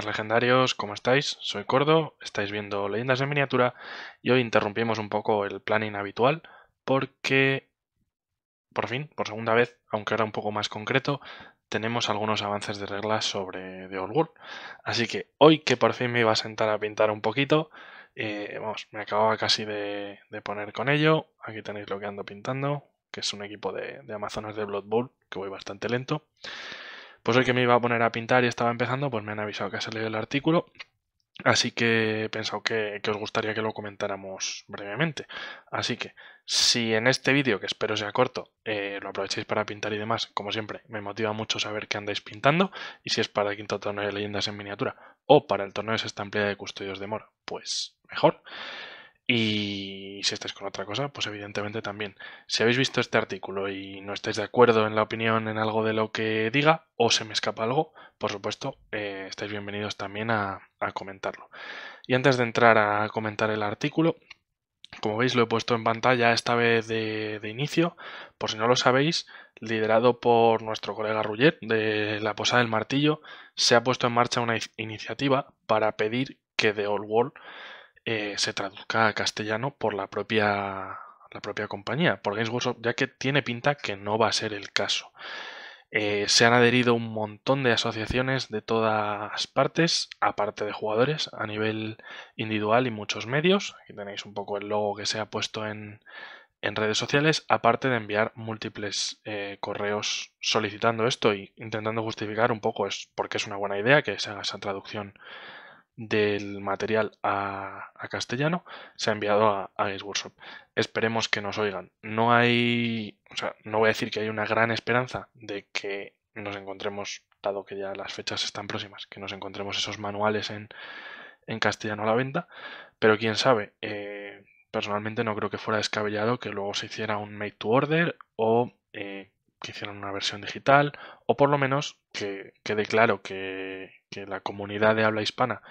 legendarios, ¿cómo estáis? Soy Cordo, estáis viendo Leyendas en miniatura y hoy interrumpimos un poco el planning habitual porque por fin, por segunda vez, aunque ahora un poco más concreto, tenemos algunos avances de reglas sobre The Old World. Así que hoy que por fin me iba a sentar a pintar un poquito, eh, vamos, me acababa casi de, poner con ello. Aquí tenéis lo que ando pintando, que es un equipo de, de Amazonas de Blood Bowl, que voy bastante lento pues hoy que me iba a poner a pintar y estaba empezando, pues me han avisado que ha salido el artículo. Así que he pensado que, os gustaría que lo comentáramos brevemente. Así que, si en este vídeo, que espero sea corto, eh, lo aprovechéis para pintar y demás, como siempre, me motiva mucho saber qué andáis pintando. Y si es para el quinto torneo de leyendas en miniatura o para el torneo de amplia de custodios de Mor, pues mejor. Y si estáis con otra cosa, pues evidentemente también. Si habéis visto este artículo y no estáis de acuerdo en la opinión en algo de lo que diga o se me escapa algo, por supuesto, eh, estáis bienvenidos también a, comentarlo. Y antes de entrar a comentar el artículo, como veis lo he puesto en pantalla esta vez de, inicio, por si no lo sabéis, liderado por nuestro colega Rugger de la Posada del Martillo, se ha puesto en marcha una iniciativa para pedir que The Old World eh, se traduzca a castellano por la propia, la propia compañía, por Games Workshop, ya que tiene pinta que no va a ser el caso. Eh, se han adherido un montón de asociaciones de todas partes, aparte de jugadores, a nivel individual y muchos medios. Aquí tenéis un poco el logo que se ha puesto en, en redes sociales, aparte de enviar múltiples eh, correos solicitando esto y intentando justificar un poco es, por es una buena idea que se haga esa traducción del material a, castellano se ha enviado a, a Workshop. Esperemos que nos oigan. No hay, o sea, no voy a decir que hay una gran esperanza de que nos encontremos, dado que ya las fechas están próximas, que nos encontremos esos manuales en, en castellano a la venta, pero quién sabe. Eh, personalmente no creo que fuera descabellado que luego se hiciera un make to order o eh, que hicieran una versión digital o por lo menos que quede claro que, que la comunidad de habla hispana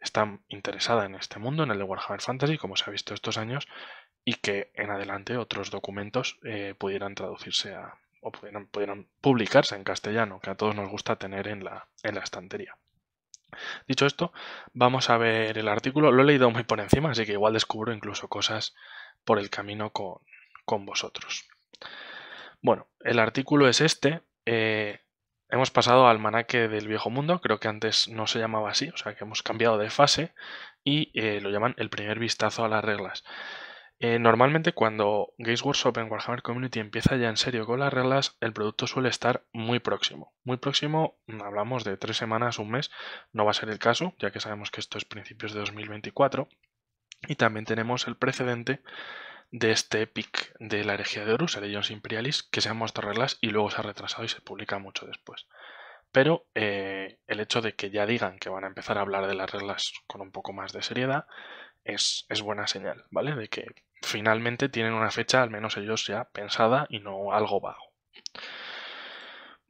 está interesada en este mundo, en el de Warhammer Fantasy, como se ha visto estos años, y que en adelante otros documentos eh, pudieran traducirse a, o pudieran, publicarse en castellano, que a todos nos gusta tener en la, en la estantería. Dicho esto, vamos a ver el artículo. Lo he leído muy por encima, así que igual descubro incluso cosas por el camino con, vosotros. Bueno, el artículo es este. Eh, Hemos pasado al manaque del viejo mundo, creo que antes no se llamaba así, o sea que hemos cambiado de fase y eh, lo llaman el primer vistazo a las reglas. Eh, normalmente cuando Games Workshop en Warhammer Community empieza ya en serio con las reglas, el producto suele estar muy próximo. Muy próximo, mm, hablamos de tres semanas, un mes, no va a ser el caso, ya que sabemos que esto es principios de 2024. Y también tenemos el precedente de este epic de la herejía de Horus, Legions Imperialis, que se han mostrado reglas y luego se ha retrasado y se publica mucho después. Pero eh, el hecho de que ya digan que van a empezar a hablar de las reglas con un poco más de seriedad es, es buena señal, ¿vale? De que finalmente tienen una fecha, al menos ellos ya pensada y no algo vago.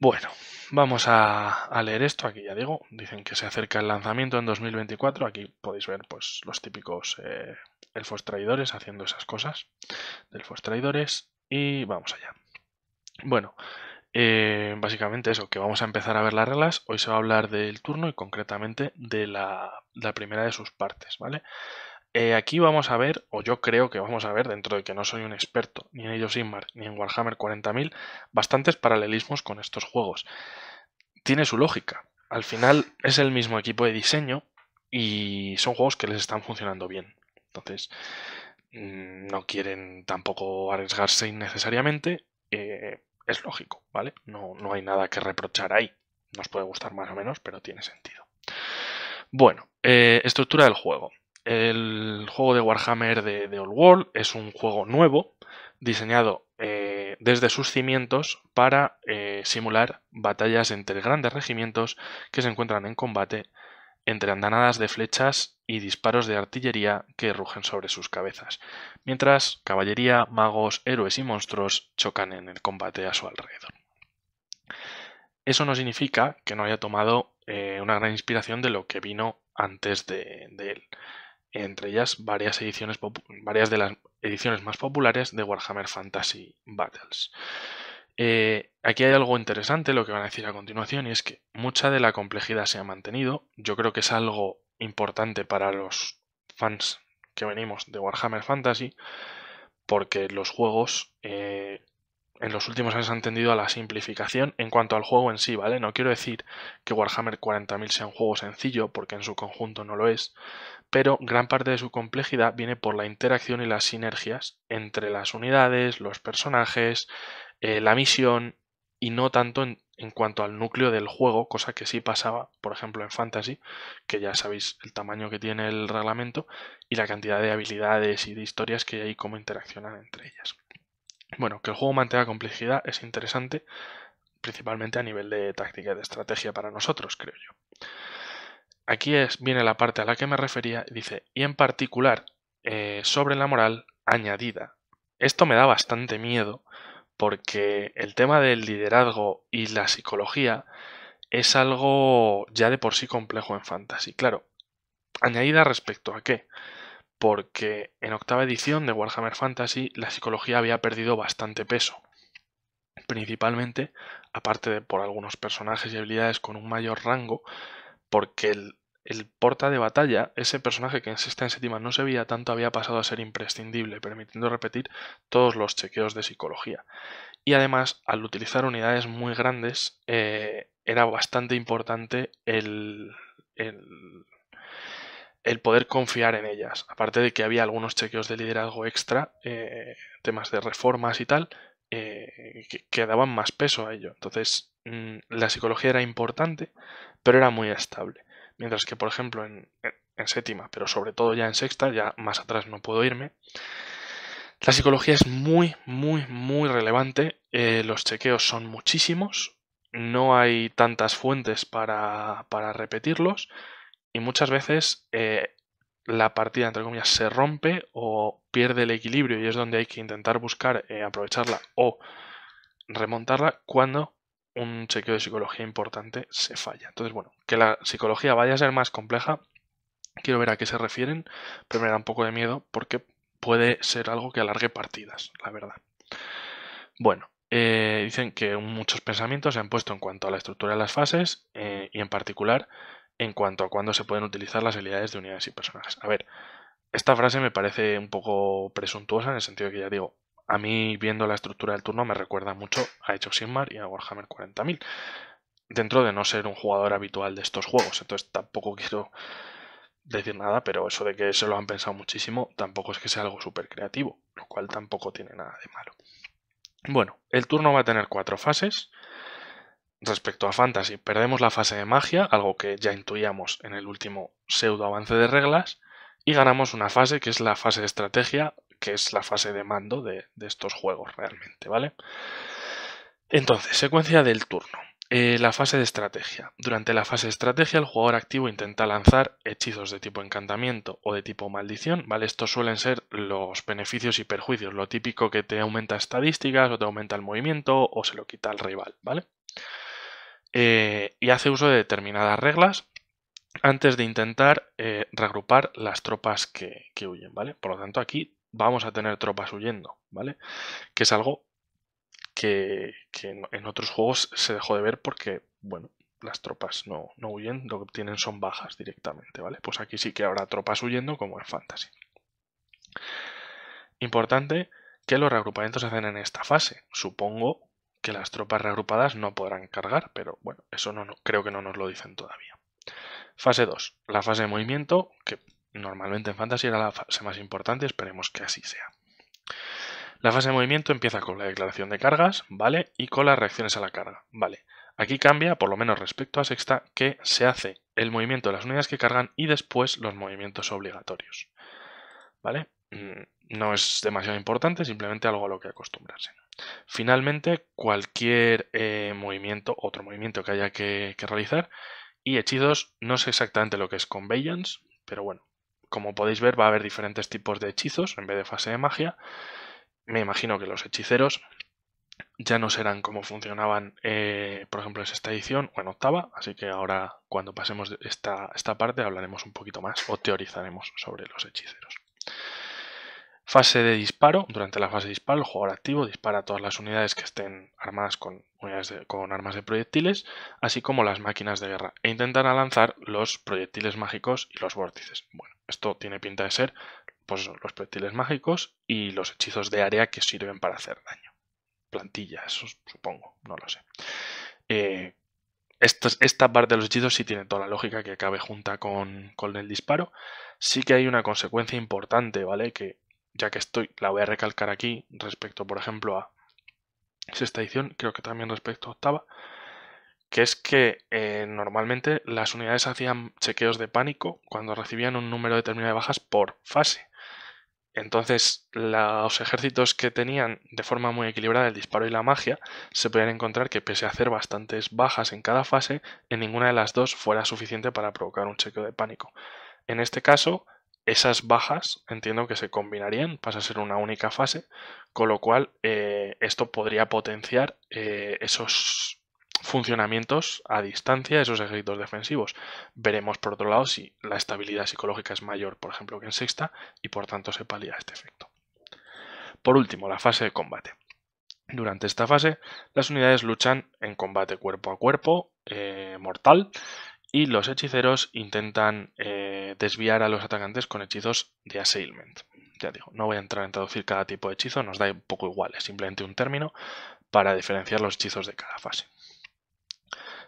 Bueno, vamos a, leer esto. Aquí ya digo, dicen que se acerca el lanzamiento en 2024. Aquí podéis ver pues, los típicos eh, el Force traidores haciendo esas cosas. Force traidores. Y vamos allá. Bueno, eh, básicamente eso, que vamos a empezar a ver las reglas. Hoy se va a hablar del turno y concretamente de la, primera de sus partes, ¿vale? Eh, aquí vamos a ver, o yo creo que vamos a ver, dentro de que no soy un experto ni en ellos Inmar ni en Warhammer 40.000, bastantes paralelismos con estos juegos. Tiene su lógica. Al final es el mismo equipo de diseño y son juegos que les están funcionando bien. Entonces, mm, no quieren tampoco arriesgarse innecesariamente. Eh, es lógico, ¿vale? No, hay nada que reprochar ahí. Nos puede gustar más o menos, pero tiene sentido. Bueno, eh, estructura del juego. El juego de Warhammer de, de Old World es un juego nuevo, diseñado eh, desde sus cimientos para simular batallas entre grandes regimientos que se encuentran en combate entre andanadas de flechas y disparos de artillería que rugen sobre sus cabezas, mientras caballería, magos, héroes y monstruos chocan en el combate a su alrededor. Eso no significa que no haya tomado eh, una gran inspiración de lo que vino antes de, él, entre ellas varias, ediciones varias de las ediciones más populares de Warhammer Fantasy Battles. Eh, aquí hay algo interesante, lo que van a decir a continuación, y es que mucha de la complejidad se ha mantenido. Yo creo que es algo importante para los fans que venimos de Warhammer Fantasy, porque los juegos eh, en los últimos años han tendido a la simplificación en cuanto al juego en sí, ¿vale? No quiero decir que Warhammer 40.000 sea un juego sencillo, porque en su conjunto no lo es, pero gran parte de su complejidad viene por la interacción y las sinergias entre las unidades, los personajes, eh, la misión y no tanto en, cuanto al núcleo del juego, cosa que sí pasaba, por ejemplo, en Fantasy, que ya sabéis el tamaño que tiene el reglamento y la cantidad de habilidades y de historias que hay y cómo interaccionan entre ellas. Bueno, que el juego mantenga complejidad es interesante, principalmente a nivel de táctica y de estrategia para nosotros, creo yo. Aquí es, viene la parte a la que me refería, dice, y en particular eh, sobre la moral añadida. Esto me da bastante miedo, porque el tema del liderazgo y la psicología es algo ya de por sí complejo en fantasy. Claro, añadida respecto a qué? Porque en octava edición de Warhammer Fantasy la psicología había perdido bastante peso. Principalmente, aparte de por algunos personajes y habilidades con un mayor rango, porque el el porta de batalla, ese personaje que en sexta y séptima no se veía tanto, había pasado a ser imprescindible, permitiendo repetir todos los chequeos de psicología. Y además, al utilizar unidades muy grandes, eh, era bastante importante el, el, poder confiar en ellas. Aparte de que había algunos chequeos de liderazgo extra, eh, temas de reformas y tal, eh, que, daban más peso a ello. Entonces, mm, la psicología era importante, pero era muy estable. Mientras que, por ejemplo, en, séptima, pero sobre todo ya en sexta, ya más atrás no puedo irme, la psicología es muy, muy, muy relevante. Eh, los chequeos son muchísimos, no hay tantas fuentes para, para repetirlos y muchas veces eh, la partida, entre comillas, se rompe o pierde el equilibrio y es donde hay que intentar buscar eh, aprovecharla o remontarla cuando un chequeo de psicología importante se falla. Entonces, bueno, que la psicología vaya a ser más compleja, quiero ver a qué se refieren, pero me da un poco de miedo porque puede ser algo que alargue partidas, la verdad. Bueno, eh, dicen que muchos pensamientos se han puesto en cuanto a la estructura de las fases eh, y en particular en cuanto a cuándo se pueden utilizar las habilidades de unidades y personajes. A ver, esta frase me parece un poco presuntuosa en el sentido que ya digo, a mí viendo la estructura del turno me recuerda mucho a hecho of y a Warhammer 40.000, dentro de no ser un jugador habitual de estos juegos, entonces tampoco quiero decir nada, pero eso de que se lo han pensado muchísimo tampoco es que sea algo súper creativo, lo cual tampoco tiene nada de malo. Bueno, el turno va a tener cuatro fases. Respecto a Fantasy, perdemos la fase de magia, algo que ya intuíamos en el último pseudo avance de reglas, y ganamos una fase que es la fase de estrategia que es la fase de mando de, estos juegos realmente, ¿vale? Entonces, secuencia del turno. Eh, la fase de estrategia. Durante la fase de estrategia, el jugador activo intenta lanzar hechizos de tipo encantamiento o de tipo maldición, ¿vale? Estos suelen ser los beneficios y perjuicios, lo típico que te aumenta estadísticas o te aumenta el movimiento o se lo quita al rival, ¿vale? Eh, y hace uso de determinadas reglas antes de intentar eh, reagrupar las tropas que, que huyen, ¿vale? Por lo tanto, aquí vamos a tener tropas huyendo, ¿vale? Que es algo que, en otros juegos se dejó de ver porque, bueno, las tropas no, no huyen, lo que obtienen son bajas directamente, ¿vale? Pues aquí sí que habrá tropas huyendo como en Fantasy. Importante que los reagrupamientos se hacen en esta fase. Supongo que las tropas reagrupadas no podrán cargar, pero bueno, eso no, creo que no nos lo dicen todavía. Fase 2, la fase de movimiento, que Normalmente en Fantasy era la fase más importante, esperemos que así sea. La fase de movimiento empieza con la declaración de cargas, ¿vale? Y con las reacciones a la carga, ¿vale? Aquí cambia, por lo menos respecto a sexta, que se hace el movimiento de las unidades que cargan y después los movimientos obligatorios, ¿vale? Mm, no es demasiado importante, simplemente algo a lo que acostumbrarse. Finalmente, cualquier eh, movimiento, otro movimiento que haya que, realizar, y hechizos, no sé exactamente lo que es Conveyance, pero bueno, como podéis ver, va a haber diferentes tipos de hechizos en vez de fase de magia. Me imagino que los hechiceros ya no serán como funcionaban, eh, por ejemplo, en esta edición o en octava, así que ahora cuando pasemos esta, esta parte hablaremos un poquito más o teorizaremos sobre los hechiceros. Fase de disparo. Durante la fase de disparo, el jugador activo dispara todas las unidades que estén armadas con, con armas de proyectiles, así como las máquinas de guerra, e intentan lanzar los proyectiles mágicos y los vórtices. Bueno, esto tiene pinta de ser pues, los proyectiles mágicos y los hechizos de área que sirven para hacer daño. Plantilla, eso supongo, no lo sé. Eh, esta, esta, parte de los hechizos sí tiene toda la lógica que cabe junta con, con el disparo. Sí que hay una consecuencia importante, ¿vale? Que ya que estoy, la voy a recalcar aquí respecto, por ejemplo, a sexta edición, creo que también respecto a octava, que es que eh, normalmente las unidades hacían chequeos de pánico cuando recibían un número determinado de bajas por fase. Entonces, los ejércitos que tenían de forma muy equilibrada el disparo y la magia, se podían encontrar que pese a hacer bastantes bajas en cada fase, en ninguna de las dos fuera suficiente para provocar un chequeo de pánico. En este caso, esas bajas entiendo que se combinarían, pasa a ser una única fase, con lo cual eh, esto podría potenciar eh, esos funcionamientos a distancia, esos ejércitos defensivos. Veremos por otro lado si la estabilidad psicológica es mayor, por ejemplo, que en sexta, y por tanto se palía este efecto. Por último, la fase de combate. Durante esta fase, las unidades luchan en combate cuerpo a cuerpo, eh, mortal, y los hechiceros intentan eh, desviar a los atacantes con hechizos de assailment. Ya digo, no voy a entrar en traducir cada tipo de hechizo, nos da un poco igual, es simplemente un término para diferenciar los hechizos de cada fase.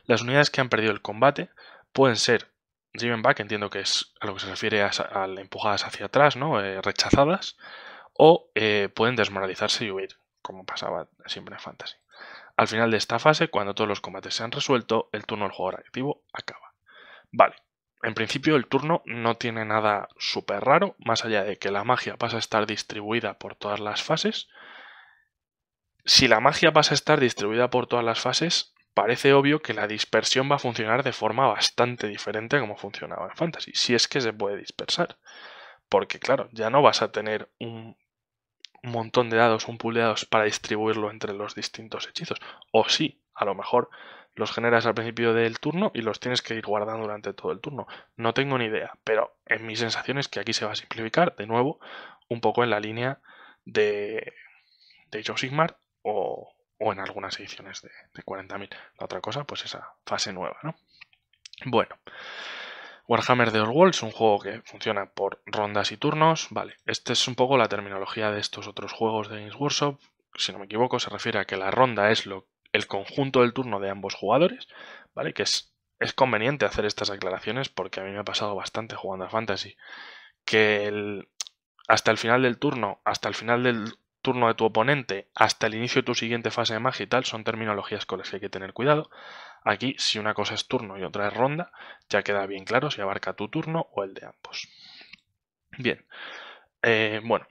Las unidades que han perdido el combate pueden ser driven back, entiendo que es a lo que se refiere a, empujadas hacia atrás, ¿no? Eh, rechazadas, o eh, pueden desmoralizarse y huir, como pasaba siempre en Fantasy. Al final de esta fase, cuando todos los combates se han resuelto, el turno del jugador activo acaba. Vale, en principio el turno no tiene nada súper raro, más allá de que la magia pasa a estar distribuida por todas las fases. Si la magia pasa a estar distribuida por todas las fases, parece obvio que la dispersión va a funcionar de forma bastante diferente a como funcionaba en Fantasy, si es que se puede dispersar. Porque claro, ya no vas a tener un montón de dados, un pool de dados para distribuirlo entre los distintos hechizos. O sí, a lo mejor los generas al principio del turno y los tienes que ir guardando durante todo el turno. No tengo ni idea, pero en mi sensación es que aquí se va a simplificar, de nuevo, un poco en la línea de, de Joe Sigmar o, o, en algunas ediciones de, 40.000. La otra cosa, pues esa fase nueva, ¿no? Bueno. Warhammer The Old World es un juego que funciona por rondas y turnos. Vale, esta es un poco la terminología de estos otros juegos de Games Workshop. Si no me equivoco, se refiere a que la ronda es lo el conjunto del turno de ambos jugadores, ¿vale? Que es, es conveniente hacer estas aclaraciones porque a mí me ha pasado bastante jugando a Fantasy. Que el, hasta el final del turno, hasta el final del turno de tu oponente, hasta el inicio de tu siguiente fase de magia y tal, son terminologías con las que hay que tener cuidado. Aquí, si una cosa es turno y otra es ronda, ya queda bien claro si abarca tu turno o el de ambos. Bien, eh, bueno,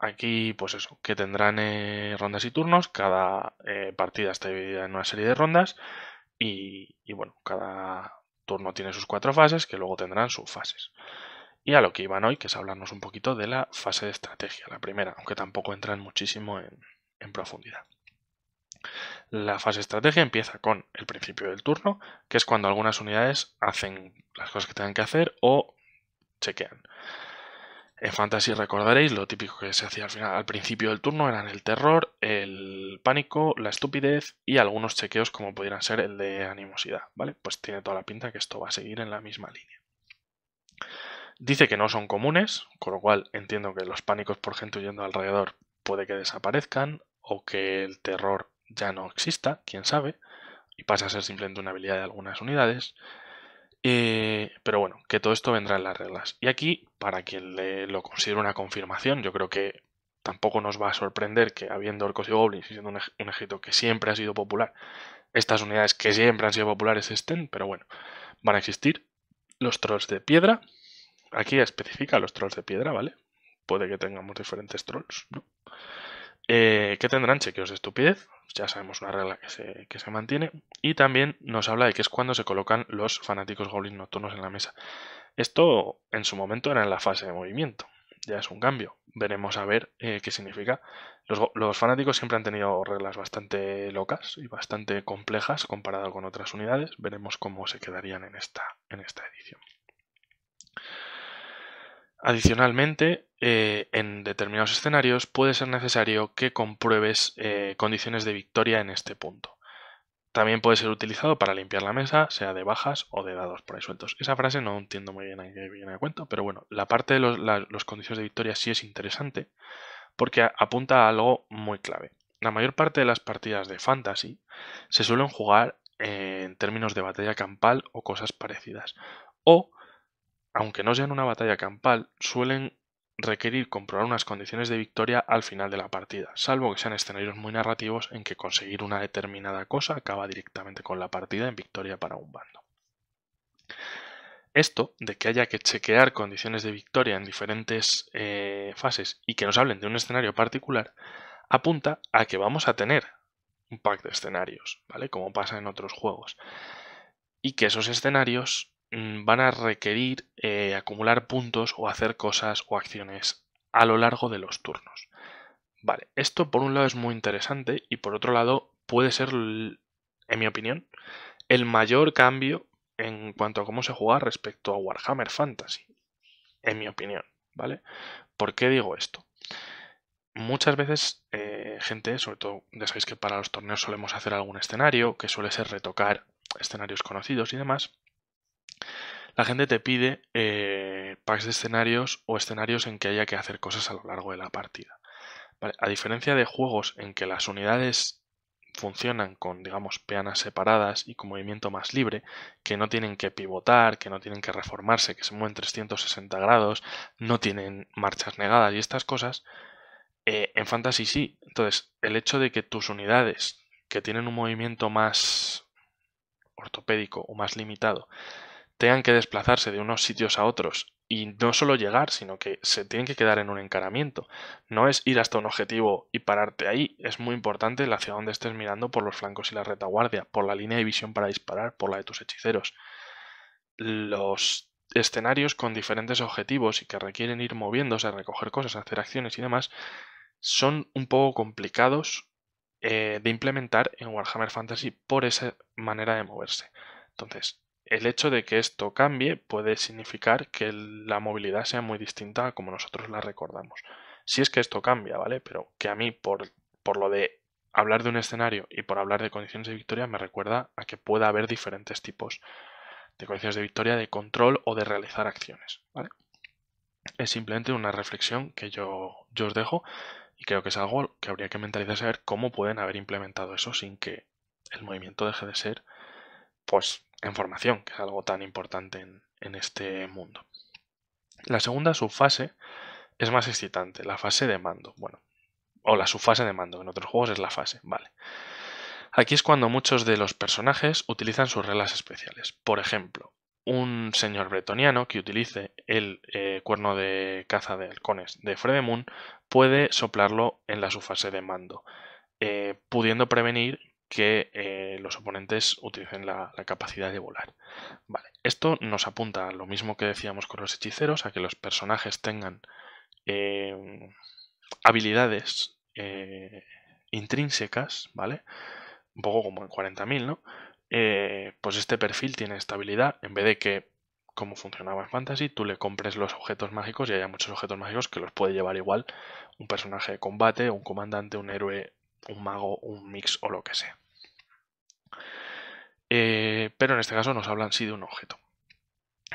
Aquí, pues eso, que tendrán eh, rondas y turnos. Cada eh, partida está dividida en una serie de rondas. Y, bueno, cada turno tiene sus cuatro fases, que luego tendrán sus fases. Y a lo que iban hoy, que es hablarnos un poquito de la fase de estrategia, la primera, aunque tampoco entran muchísimo en, en profundidad. La fase de estrategia empieza con el principio del turno, que es cuando algunas unidades hacen las cosas que tengan que hacer o chequean. En Fantasy recordaréis lo típico que se hacía al, final, al principio del turno eran el terror, el pánico, la estupidez y algunos chequeos como pudieran ser el de animosidad, ¿vale? Pues tiene toda la pinta que esto va a seguir en la misma línea. Dice que no son comunes, con lo cual entiendo que los pánicos por gente huyendo alrededor puede que desaparezcan o que el terror ya no exista, quién sabe, y pasa a ser simplemente una habilidad de algunas unidades. Eh, pero bueno, que todo esto vendrá en las reglas. Y aquí, para quien le, lo considere una confirmación, yo creo que tampoco nos va a sorprender que habiendo Orcos y Goblins y siendo un, un ejército que siempre ha sido popular, estas unidades que siempre han sido populares estén, pero bueno, van a existir. Los trolls de piedra, aquí especifica los trolls de piedra, ¿vale? Puede que tengamos diferentes trolls, ¿no? Eh, que tendrán chequeos de estupidez, pues ya sabemos una regla que se, mantiene. Y también nos habla de que es cuando se colocan los fanáticos goblins nocturnos en la mesa. Esto en su momento era en la fase de movimiento, ya es un cambio. Veremos a ver eh, qué significa. Los, fanáticos siempre han tenido reglas bastante locas y bastante complejas comparado con otras unidades. Veremos cómo se quedarían en esta, en esta edición. Adicionalmente, eh, en determinados escenarios puede ser necesario que compruebes eh, condiciones de victoria en este punto. También puede ser utilizado para limpiar la mesa, sea de bajas o de dados por ahí sueltos. Esa frase no entiendo muy bien a qué viene de cuento, pero bueno, la parte de los, condiciones de victoria sí es interesante porque apunta a algo muy clave. La mayor parte de las partidas de fantasy se suelen jugar eh, en términos de batalla campal o cosas parecidas, o aunque no sean una batalla campal, suelen requerir comprobar unas condiciones de victoria al final de la partida, salvo que sean escenarios muy narrativos en que conseguir una determinada cosa acaba directamente con la partida en victoria para un bando. Esto de que haya que chequear condiciones de victoria en diferentes eh, fases y que nos hablen de un escenario particular, apunta a que vamos a tener un pack de escenarios, ¿vale? Como pasa en otros juegos. Y que esos escenarios Mm, van a requerir eh, acumular puntos o hacer cosas o acciones a lo largo de los turnos. Vale, esto por un lado es muy interesante y por otro lado puede ser, en mi opinión, el mayor cambio en cuanto a cómo se juega respecto a Warhammer Fantasy, en mi opinión, ¿vale? ¿Por qué digo esto? Muchas veces, eh, gente, sobre todo, ya sabéis que para los torneos solemos hacer algún escenario, que suele ser retocar escenarios conocidos y demás, la gente te pide eh, packs de escenarios o escenarios en que haya que hacer cosas a lo largo de la partida. a diferencia de juegos en que las unidades funcionan con, digamos, peanas separadas y con movimiento más libre, que no tienen que pivotar, que no tienen que reformarse, que se mueven 360 grados, no tienen marchas negadas y estas cosas, eh, en Fantasy sí. Entonces, el hecho de que tus unidades, que tienen un movimiento más ortopédico o más limitado, tengan que desplazarse de unos sitios a otros y no solo llegar, sino que se tienen que quedar en un encaramiento. No es ir hasta un objetivo y pararte ahí, es muy importante la ciudad donde estés mirando por los flancos y la retaguardia, por la línea de visión para disparar, por la de tus hechiceros. Los escenarios con diferentes objetivos y que requieren ir moviéndose, recoger cosas, hacer acciones y demás, son un poco complicados eh, de implementar en Warhammer Fantasy por esa manera de moverse. Entonces, el hecho de que esto cambie puede significar que la movilidad sea muy distinta a como nosotros la recordamos. Si es que esto cambia, ¿vale? Pero que a mí, por, por lo de hablar de un escenario y por hablar de condiciones de victoria, me recuerda a que pueda haber diferentes tipos de condiciones de victoria, de control o de realizar acciones, Es simplemente una reflexión que yo, yo os dejo y creo que es algo que habría que mentalizar a ver cómo pueden haber implementado eso sin que el movimiento deje de ser, pues, en formación, que es algo tan importante en, este mundo. La segunda subfase es más excitante, la fase de mando. Bueno, o la subfase de mando, en otros juegos es la fase, vale. Aquí es cuando muchos de los personajes utilizan sus reglas especiales. Por ejemplo, un señor bretoniano que utilice el eh, cuerno de caza de halcones de fredemund puede soplarlo en la subfase de mando, eh, pudiendo prevenir que eh, los oponentes utilicen la, capacidad de volar. esto nos apunta a lo mismo que decíamos con los hechiceros, a que los personajes tengan eh, habilidades eh, intrínsecas, ¿vale? Un poco como en 40.000, ¿no? pues este perfil tiene esta habilidad, en vez de que, como funcionaba en Fantasy, tú le compres los objetos mágicos y haya muchos objetos mágicos que los puede llevar igual un personaje de combate, un comandante, un héroe un mago, un mix o lo que sea. Eh, pero en este caso nos hablan sí de un objeto.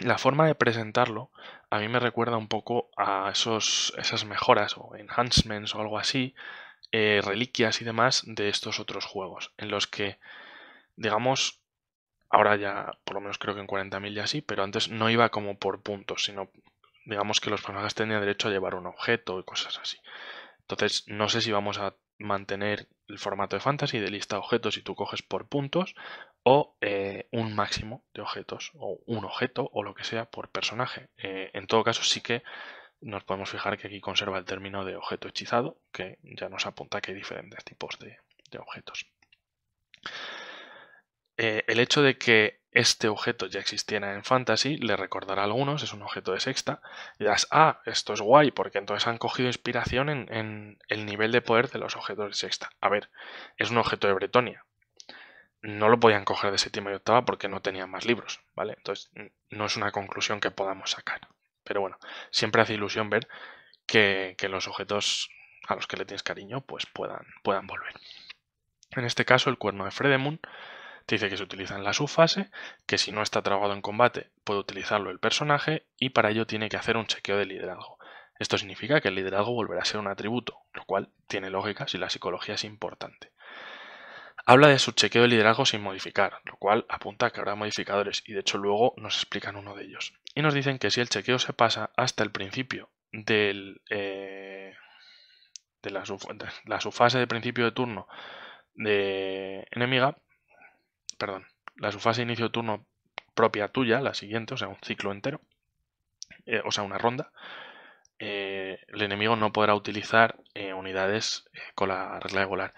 La forma de presentarlo a mí me recuerda un poco a esos, esas mejoras o enhancements o algo así, eh, reliquias y demás de estos otros juegos, en los que, digamos, ahora ya, por lo menos creo que en 40.000 ya sí, pero antes no iba como por puntos, sino digamos que los personajes tenían derecho a llevar un objeto y cosas así. Entonces, no sé si vamos a mantener el formato de fantasy de lista de objetos y tú coges por puntos o eh, un máximo de objetos o un objeto o lo que sea por personaje. Eh, en todo caso sí que nos podemos fijar que aquí conserva el término de objeto hechizado que ya nos apunta que hay diferentes tipos de, objetos. Eh, el hecho de que este objeto ya existiera en Fantasy, le recordará a algunos, es un objeto de sexta, y dirás, ah, esto es guay, porque entonces han cogido inspiración en, el nivel de poder de los objetos de sexta. A ver, es un objeto de Bretonia. No lo podían coger de séptima y octava porque no tenían más libros, ¿vale? Entonces, no es una conclusión que podamos sacar. Pero bueno, siempre hace ilusión ver que, los objetos a los que le tienes cariño, pues puedan, puedan volver. En este caso, el cuerno de Fredemund dice que se utiliza en la subfase, que si no está tragado en combate puede utilizarlo el personaje y para ello tiene que hacer un chequeo de liderazgo. Esto significa que el liderazgo volverá a ser un atributo, lo cual tiene lógica si la psicología es importante. Habla de su chequeo de liderazgo sin modificar, lo cual apunta a que habrá modificadores y de hecho luego nos explican uno de ellos. Y nos dicen que si el chequeo se pasa hasta el principio eh, de, la, de la subfase de principio de turno de enemiga, perdón, la su de inicio turno propia tuya, la siguiente, o sea, un ciclo entero, eh, o sea, una ronda, eh, el enemigo no podrá utilizar eh, unidades con la regla de volar.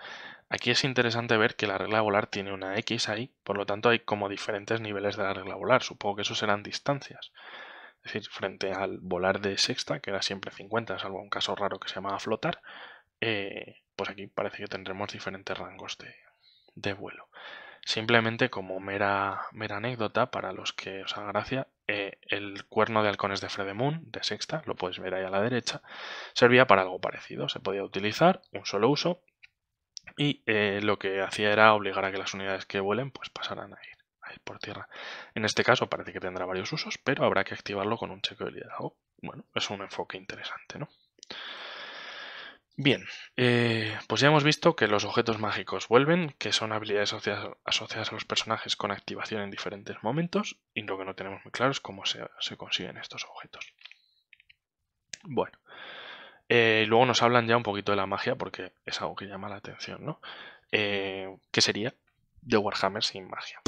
Aquí es interesante ver que la regla de volar tiene una X ahí, por lo tanto hay como diferentes niveles de la regla de volar, supongo que eso serán distancias. Es decir, frente al volar de sexta, que era siempre 50, salvo un caso raro que se llamaba flotar, pues aquí parece que tendremos diferentes rangos de vuelo. Simplemente como mera, mera anécdota, para los que os haga gracia, eh, el cuerno de halcones de Fredemund, de sexta, lo podéis ver ahí a la derecha, servía para algo parecido. Se podía utilizar un solo uso y eh, lo que hacía era obligar a que las unidades que vuelen pues pasaran a ir, por tierra. En este caso parece que tendrá varios usos, pero habrá que activarlo con un chequeo de liderazgo. Bueno, es un enfoque interesante, ¿no? Bien, eh, pues ya hemos visto que los objetos mágicos vuelven, que son habilidades asociadas, a los personajes con activación en diferentes momentos, y lo que no tenemos muy claro es cómo se, consiguen estos objetos. Bueno, eh, luego nos hablan ya un poquito de la magia, porque es algo que llama la atención, ¿no? Eh, ¿Qué sería de Warhammer sin magia?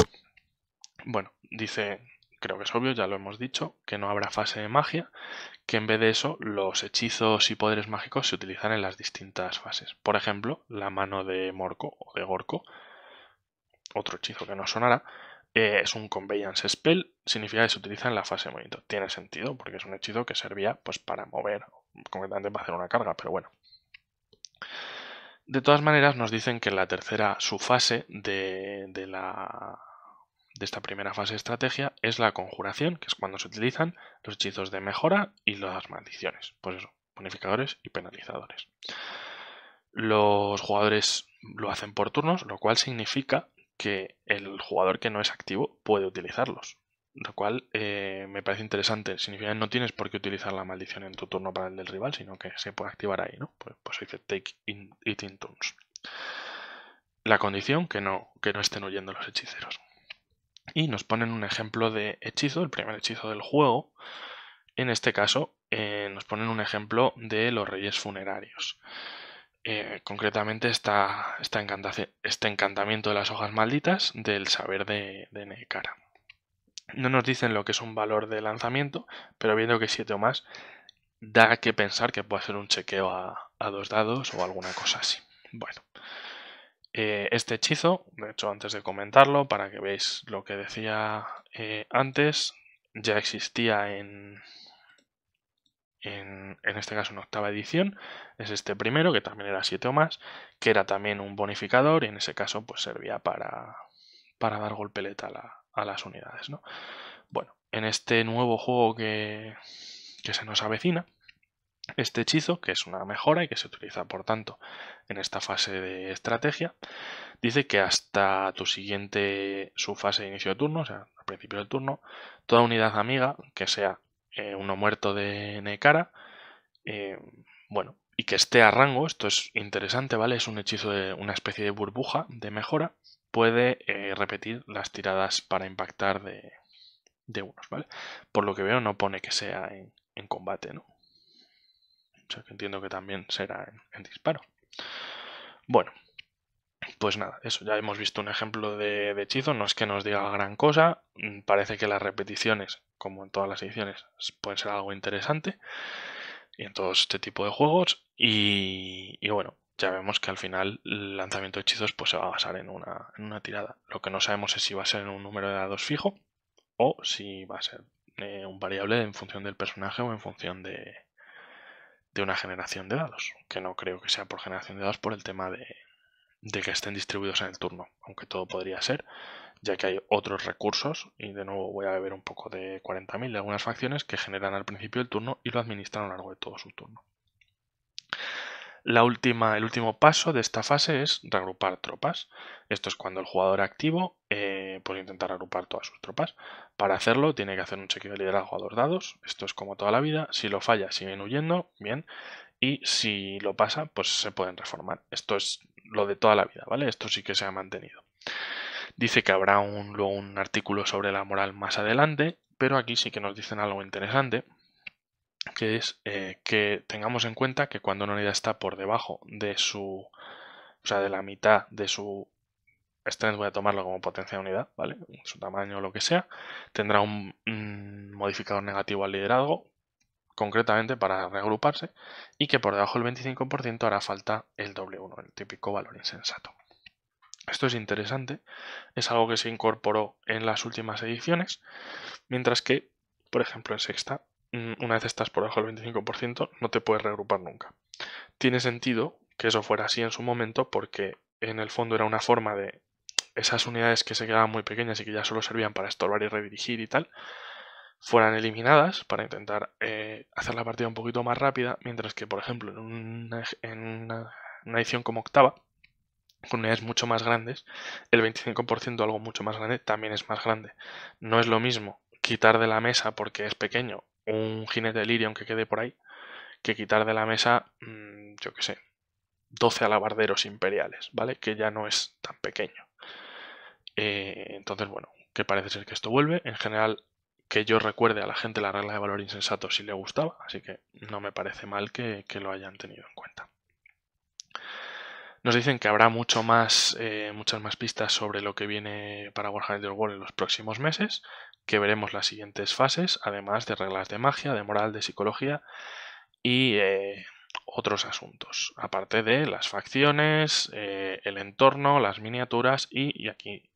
Bueno, dice, creo que es obvio, ya lo hemos dicho, que no habrá fase de magia, que en vez de eso los hechizos y poderes mágicos se utilizan en las distintas fases. Por ejemplo, la mano de Morco o de Gorco, otro hechizo que no sonará, eh, es un Conveyance Spell, significa que se utiliza en la fase de movimiento. Tiene sentido, porque es un hechizo que servía pues, para mover, concretamente para hacer una carga, pero bueno. De todas maneras, nos dicen que la tercera subfase de la de esta primera fase de estrategia es la conjuración, que es cuando se utilizan los hechizos de mejora y las maldiciones. por pues eso, bonificadores y penalizadores. Los jugadores lo hacen por turnos, lo cual significa que el jugador que no es activo puede utilizarlos. Lo cual eh, me parece interesante. Significa que no tienes por qué utilizar la maldición en tu turno para el del rival, sino que se puede activar ahí, ¿no? Pues, pues dice take it in turns. La condición que no, que no estén huyendo los hechiceros. Y nos ponen un ejemplo de hechizo, el primer hechizo del juego. En este caso, eh, nos ponen un ejemplo de los reyes funerarios. Eh, concretamente, está este encantamiento de las hojas malditas del saber de, de Nekara. No nos dicen lo que es un valor de lanzamiento, pero viendo que 7 o más, da que pensar que puede ser un chequeo a, a dos dados o alguna cosa así. Bueno, eh, este hechizo, de hecho antes de comentarlo, para que veáis lo que decía eh, antes, ya existía en, en, este caso en octava edición, es este primero, que también era 7 o más, que era también un bonificador y en ese caso pues servía para, para dar golpe letal a, las unidades. ¿no? Bueno, en este nuevo juego que se nos avecina, este hechizo, que es una mejora y que se utiliza por tanto en esta fase de estrategia, dice que hasta tu siguiente fase de inicio de turno, o sea, al principio del turno, toda unidad amiga, que sea eh, uno muerto de Nekara, eh, bueno, y que esté a rango, esto es interesante, ¿vale? Es un hechizo de una especie de burbuja de mejora, puede eh, repetir las tiradas para impactar de, unos, ¿vale? Por lo que veo no pone que sea en, en combate, ¿no? entiendo que también será en, disparo. Bueno, pues nada, eso ya hemos visto un ejemplo de, hechizo, no es que nos diga gran cosa, mm, parece que las repeticiones, como en todas las ediciones, pueden ser algo interesante y en todo este tipo de juegos y, bueno, ya vemos que al final el lanzamiento de hechizos pues se va a basar en una, en una, tirada. Lo que no sabemos es si va a ser en un número de dados fijo o si va a ser eh, un variable en función del personaje o en función de, de una generación de dados, que no creo que sea por generación de dados por el tema de, que estén distribuidos en el turno, aunque todo podría ser, ya que hay otros recursos, y de nuevo voy a beber un poco de 40.000 de algunas facciones que generan al principio del turno y lo administran a lo largo de todo su turno. La última, el último paso de esta fase es reagrupar tropas. Esto es cuando el jugador activo eh, puede intentar agrupar todas sus tropas. Para hacerlo tiene que hacer un chequeo de liderazgo a dos dados, esto es como toda la vida, si lo falla siguen huyendo, bien, y si lo pasa pues se pueden reformar. Esto es lo de toda la vida, ¿vale? Esto sí que se ha mantenido. Dice que habrá un, luego un artículo sobre la moral más adelante, pero aquí sí que nos dicen algo interesante, que es eh, que tengamos en cuenta que cuando una unidad está por debajo de su, o sea, de la mitad de su strength voy a tomarlo como potencia de unidad, ¿vale? Su tamaño o lo que sea. Tendrá un, modificador negativo al liderazgo, concretamente para reagruparse, y que por debajo del 25% hará falta el W1, el típico valor insensato. Esto es interesante, es algo que se incorporó en las últimas ediciones, mientras que, por ejemplo, en sexta, mm, una vez estás por debajo del 25%, no te puedes reagrupar nunca. Tiene sentido que eso fuera así en su momento porque en el fondo era una forma de esas unidades que se quedaban muy pequeñas y que ya solo servían para estorbar y redirigir y tal, fueran eliminadas para intentar eh, hacer la partida un poquito más rápida, mientras que, por ejemplo, en una, edición como octava, con unidades mucho más grandes, el 25% algo mucho más grande también es más grande. No es lo mismo quitar de la mesa porque es pequeño un jinete de Lirion que quede por ahí, que quitar de la mesa, mm, yo qué sé, 12 alabarderos imperiales, ¿vale? Que ya no es tan pequeño. Eh, entonces, bueno, que parece ser que esto vuelve. En general, que yo recuerde a la gente la regla de valor insensato si le gustaba, así que no me parece mal que, lo hayan tenido en cuenta. Nos dicen que habrá mucho más, eh, muchas más pistas sobre lo que viene para Warhammer World en los próximos meses, que veremos las siguientes fases, además de reglas de magia, de moral, de psicología y eh, otros asuntos, aparte de las facciones, el entorno, las miniaturas y aquí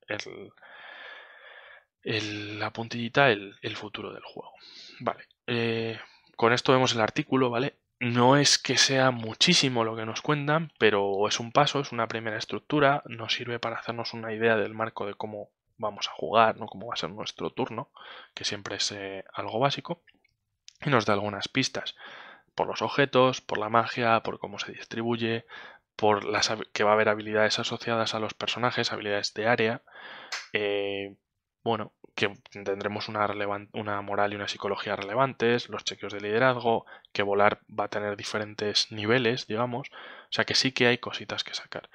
la puntillita el, futuro del juego. Vale, eh, con esto vemos el artículo, ¿vale? No es que sea muchísimo lo que nos cuentan, pero es un paso, es una primera estructura, nos sirve para hacernos una idea del marco de cómo vamos a jugar, ¿no? cómo va a ser nuestro turno, que siempre es eh, algo básico, y nos da algunas pistas por los objetos, por la magia, por cómo se distribuye, por las que va a haber habilidades asociadas a los personajes, habilidades de área, eh, bueno, que tendremos una, una, moral y una psicología relevantes, los chequeos de liderazgo, que volar va a tener diferentes niveles, digamos, o sea que sí que hay cositas que sacar.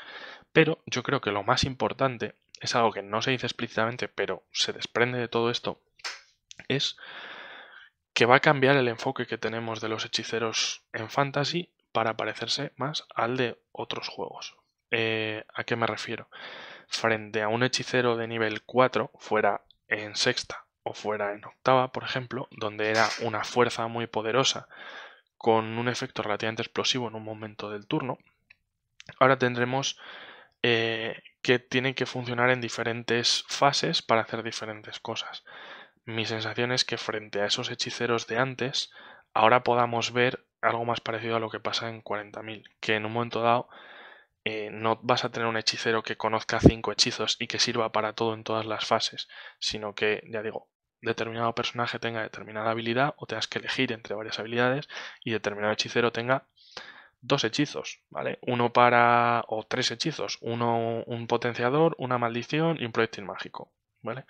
Pero yo creo que lo más importante, es algo que no se dice explícitamente, pero se desprende de todo esto, es que va a cambiar el enfoque que tenemos de los hechiceros en fantasy para parecerse más al de otros juegos. Eh, ¿A qué me refiero? Frente a un hechicero de nivel 4, fuera en sexta o fuera en octava, por ejemplo, donde era una fuerza muy poderosa con un efecto relativamente explosivo en un momento del turno, ahora tendremos eh, que tienen que funcionar en diferentes fases para hacer diferentes cosas. Mi sensación es que frente a esos hechiceros de antes, ahora podamos ver algo más parecido a lo que pasa en 40.000, que en un momento dado eh, no vas a tener un hechicero que conozca cinco hechizos y que sirva para todo en todas las fases, sino que, ya digo, determinado personaje tenga determinada habilidad o tengas que elegir entre varias habilidades y determinado hechicero tenga dos hechizos, ¿vale? Uno para... o tres hechizos, uno un potenciador, una maldición y un proyectil mágico. ¿vale?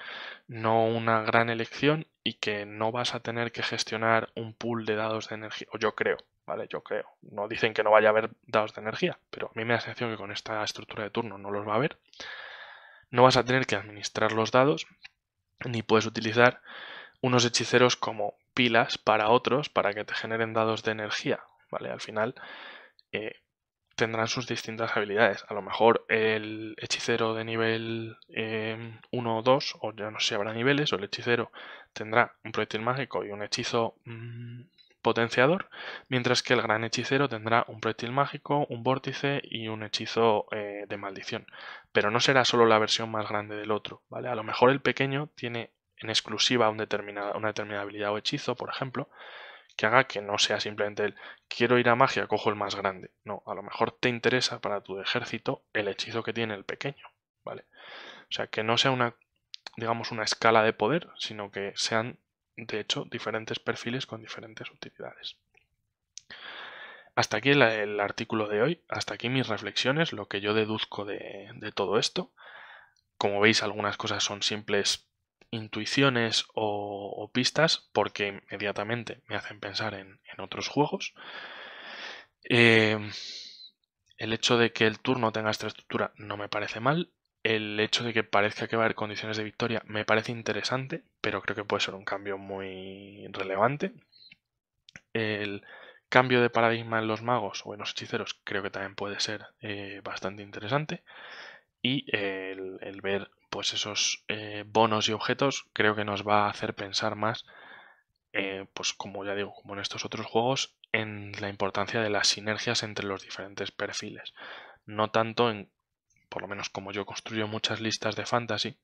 No una gran elección y que no vas a tener que gestionar un pool de dados de energía, o yo creo, ¿vale? Yo creo. No dicen que no vaya a haber dados de energía, pero a mí me da la sensación que con esta estructura de turno no los va a haber. No vas a tener que administrar los dados, ni puedes utilizar unos hechiceros como pilas para otros para que te generen dados de energía, ¿vale? Al final, eh, tendrán sus distintas habilidades. A lo mejor el hechicero de nivel 1 em, o 2, o ya no sé si habrá niveles, o el hechicero tendrá un proyectil mágico y un hechizo mm, potenciador, mientras que el gran hechicero tendrá un proyectil mágico, un vórtice y un hechizo eh, de maldición. Pero no será solo la versión más grande del otro, ¿vale? A lo mejor el pequeño tiene en exclusiva una determinada habilidad o hechizo, por ejemplo, que haga que no sea simplemente el quiero ir a magia, cojo el más grande. No, a lo mejor te interesa para tu ejército el hechizo que tiene el pequeño, ¿vale? O sea, que no sea una, digamos, una escala de poder, sino que sean, de hecho, diferentes perfiles con diferentes utilidades. Hasta aquí el, artículo de hoy, hasta aquí mis reflexiones, lo que yo deduzco de todo esto. Como veis, algunas cosas son simples intuiciones o, pistas porque inmediatamente me hacen pensar en, otros juegos. Em, el hecho de que el turno tenga esta estructura no me parece mal. El hecho de que parezca que va a haber condiciones de victoria me parece interesante, pero creo que puede ser un cambio muy relevante. El cambio de paradigma en los magos o en los hechiceros creo que también puede ser eh, bastante interesante. Y el, ver pues esos eh, bonos y objetos, creo que nos va a hacer pensar más, eh, pues como ya digo, como en estos otros juegos, en la importancia de las sinergias entre los diferentes perfiles. No tanto en, por lo menos como yo construyo muchas listas de fantasy,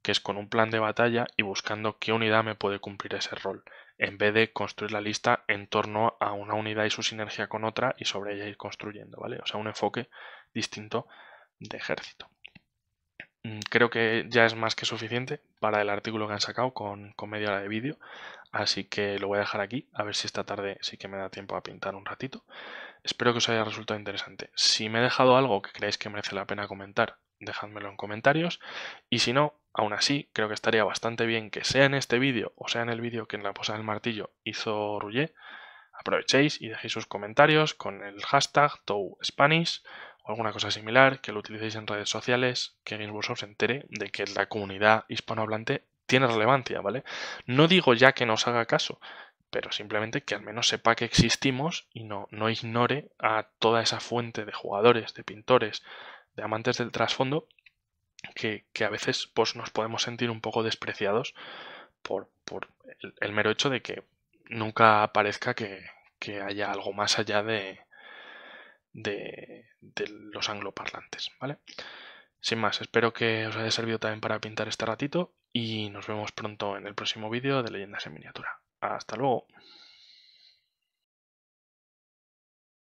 que es con un plan de batalla y buscando qué unidad me puede cumplir ese rol, en vez de construir la lista en torno a una unidad y su sinergia con otra y sobre ella ir construyendo, ¿vale? O sea, un enfoque distinto de ejército. Mm, creo que ya es más que suficiente para el artículo que han sacado con, con media hora de vídeo, así que lo voy a dejar aquí, a ver si esta tarde sí que me da tiempo a pintar un ratito. Espero que os haya resultado interesante. Si me he dejado algo que creéis que merece la pena comentar, dejadmelo en comentarios. Y si no, aún así, creo que estaría bastante bien que sea en este vídeo o sea en el vídeo que en la posa del Martillo hizo Rullé, aprovechéis y dejéis sus comentarios con el hashtag TOUSpanish o alguna cosa similar, que lo utilicéis en redes sociales, que Workshop se entere de que la comunidad hispanohablante tiene relevancia, ¿vale? No digo ya que nos haga caso, pero simplemente que al menos sepa que existimos y no, no ignore a toda esa fuente de jugadores, de pintores, de amantes del trasfondo, que, a veces pues, nos podemos sentir un poco despreciados por, el, mero hecho de que nunca parezca que haya algo más allá de, de, los angloparlantes, ¿vale? Sin más, espero que os haya servido también para pintar este ratito y nos vemos pronto en el próximo vídeo de Leyendas en Miniatura. Hasta luego.